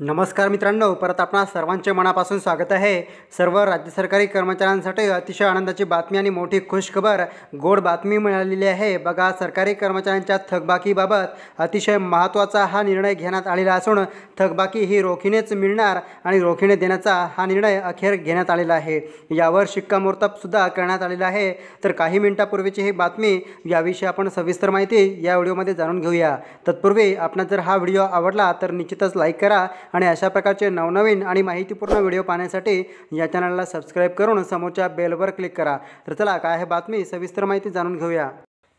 नमस्कार मित्रांनो परत आपणा सर्वांचे मनापासून स्वागत आहे सर्व राज्य सरकारी कर्मचाऱ्यांसाठी अतिशय आनंदाची बातमी आणि मोठी खुशखबर गोड बातमी मिळालेली आहे बघा सरकारी कर्मचाऱ्यांच्या थकबाकीबाबत अतिशय महत्त्वाचा हा निर्णय घेण्यात आलेला असून थकबाकी ही रोखीनेच मिळणार आणि रोखीने देण्याचा हा निर्णय अखेर घेण्यात आलेला आहे यावर शिक्कामोर्तबसुद्धा करण्यात आलेला आहे तर काही मिनिटापूर्वीची ही बातमी याविषयी आपण सविस्तर माहिती या व्हिडिओमध्ये जाणून घेऊया तत्पूर्वी आपण जर हा व्हिडिओ आवडला तर निश्चितच लाईक करा आणि अशा प्रकारचे नवनवीन आणि माहितीपूर्ण व्हिडिओ पाहण्यासाठी या चॅनलला सबस्क्राईब करून समोरच्या बेलवर क्लिक करा तर चला काय आहे बातमी सविस्तर माहिती जाणून घेऊया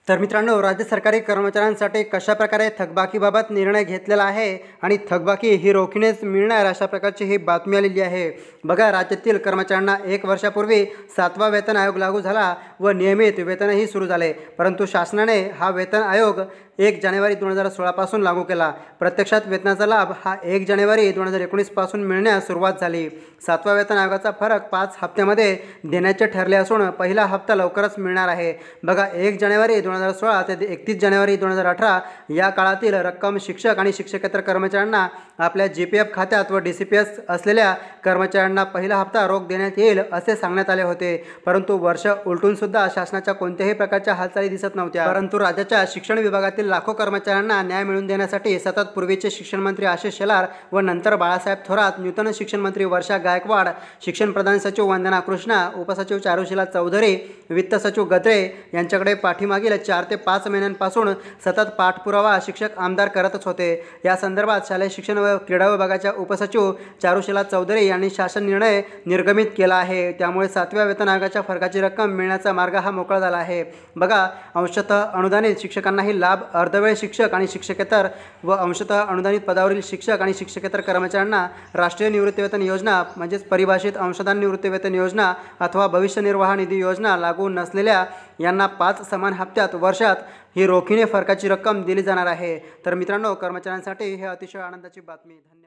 तर मित्रांनो राज्य सरकारी कर्मचाऱ्यांसाठी कशाप्रकारे थकबाकीबाबत निर्णय घेतलेला आहे आणि थकबाकी ही रोखीनेच मिळणार अशा प्रकारची ही बातमी आलेली आहे बघा राज्यातील कर्मचाऱ्यांना एक वर्षापूर्वी सातवा वेतन आयोग लागू झाला व नियमित वेतनही सुरू झाले परंतु शासनाने हा वेतन आयोग एक जानेवारी दोन हजार सोळापासून लागू केला प्रत्यक्षात वेतनाचा लाभ हा एक जानेवारी दोन हजार एकोणीसपासून मिळण्यास सुरुवात झाली सातवा वेतन आयोगाचा फरक पाच हप्त्यामध्ये देण्याचे ठरले असून पहिला हप्ता लवकरच मिळणार आहे बघा एक जानेवारी दोन हजार सोळा ते एकतीस जानेवारी दोन हजार अठरा या काळातील रक्कम शिक्षक आणि शिक्षकेतर कर्मचाऱ्यांना आपल्या जी पी एफ खात्यात व डी सी पी एस असलेल्या कर्मचाऱ्यांना पहिला हप्ता रोख देण्यात येईल असे सांगण्यात आले होते परंतु वर्ष उलटून सुद्धा शासनाच्या कोणत्याही प्रकारच्या हालचाली दिसत नव्हत्या परंतु राज्याच्या शिक्षण विभागातील लाखो कर्मचाऱ्यांना न्याय मिळवून देण्यासाठी सतत पूर्वीचे शिक्षण मंत्री आशिष शेलार व नंतर बाळासाहेब थोरात नूतन शिक्षण मंत्री वर्षा गायकवाड शिक्षण प्रधान सचिव वंदना कृष्णा उपसचिव चारुशिला चौधरी वित्त सचिव गद्रे यांच्याकडे पाठीमागील चार ते पाच महिन्यांपासून सतत पाठपुरावा शिक्षक आमदार करतच होते या संदर्भात शालेय शिक्षण व क्रीडा विभागाच्या उपसचिव चारुशिला चौधरी यांनी शासन निर्णय निर्गमित केला आहे त्यामुळे सातव्या वेतन आयोगाच्या फरकाची रक्कम मिळण्याचा मार्ग हा मोकळा झाला आहे बघा अंशतः अनुदानित शिक्षकांनाही लाभ अर्धवेळ शिक्षक आणि शिक्षकेतर व अंशतः अनुदानित पदावरील शिक्षक आणि शिक्षकेतर कर्मचाऱ्यांना राष्ट्रीय निवृत्तीवेतन योजना म्हणजेच परिभाषित अंशदान निवृत्तीवेतन योजना अथवा भविष्य निर्वाह निधी योजना लागू नसलेल्या यांना पाच समान हप्त्यात वर्षात ही रोखीने फरकाची रक्कम दिली जाणार आहे तर मित्रांनो कर्मचाऱ्यांसाठी हे अतिशय आनंदाची बातमी धन्यवाद